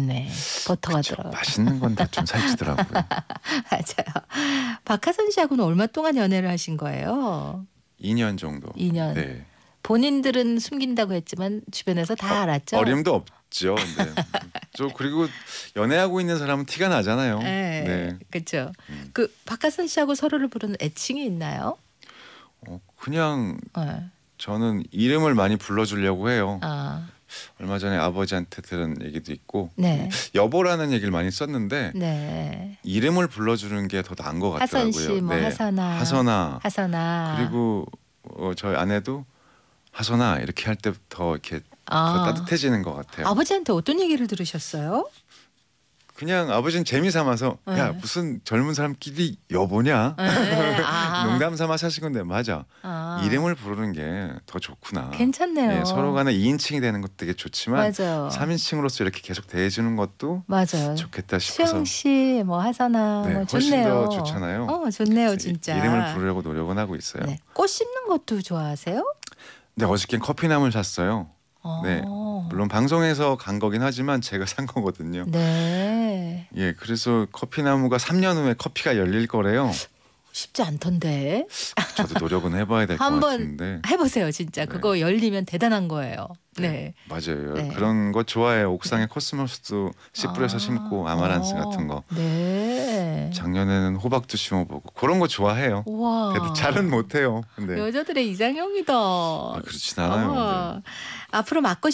네, 버터가 들어. 맛있는 건 다 좀 살찌더라고요. 맞아요. 박하선 씨하고는 얼마 동안 연애를 하신 거예요? 2년 정도. 2년. 네. 본인들은 숨긴다고 했지만 주변에서 다 어, 알았죠. 어림도 없죠. 네. 저 그리고 연애하고 있는 사람은 티가 나잖아요. 네, 네. 그렇죠. 음. 그 박하선 씨하고 서로를 부르는 애칭이 있나요? 어, 그냥 네. 저는 이름을 많이 불러주려고 해요. 아. 얼마 전에 아버지한테 들은 얘기도 있고 네. 음, 여보라는 얘기를 많이 썼는데 네. 이름을 불러주는 게 더 나은 것 같더라고요. 하선 씨, 뭐 네. 하선아, 하선아, 하선아. 그리고 어, 저희 아내도 하선아 이렇게 할 때 더 이렇게 아. 더 따뜻해지는 것 같아요. 아버지한테 어떤 얘기를 들으셨어요? 그냥 아버지는 재미 삼아서 네. 야 무슨 젊은 사람끼리 여보냐 네. 농담 삼아 사신 건데 맞아 아. 이름을 부르는 게 더 좋구나 괜찮네요 예, 서로 간에 2인칭이 되는 것도 되게 좋지만 맞아요. 3인칭으로서 이렇게 계속 대해주는 것도 맞아요. 좋겠다 싶어서 수영 씨뭐 하사나 네, 뭐 훨씬 좋네요. 더 좋잖아요 어 좋네요 진짜 이, 름을 부르려고 노력은 하고 있어요 네. 꽃 씹는 것도 좋아하세요? 네 어저께 커피나물 샀어요 어. 네 물론 방송에서 간 거긴 하지만 제가 산 거거든요. 네. 예, 그래서 커피나무가 3년 후에 커피가 열릴 거래요. 쉽지 않던데. 저도 노력은 해봐야 될 것 같은데. 한번 해보세요, 진짜. 네. 그거 열리면 대단한 거예요. 네. 네. 맞아요. 네. 그런 거 좋아해요. 옥상에 네. 코스모스도 씨 뿌려서 아 심고 아마란스 어. 같은 거. 네. 작년에는 호박도 심어보고 그런 거 좋아해요. 와. 잘은 못해요. 근데 여자들의 이상형이다. 아, 그렇진 않아요. 어. 앞으로 맡고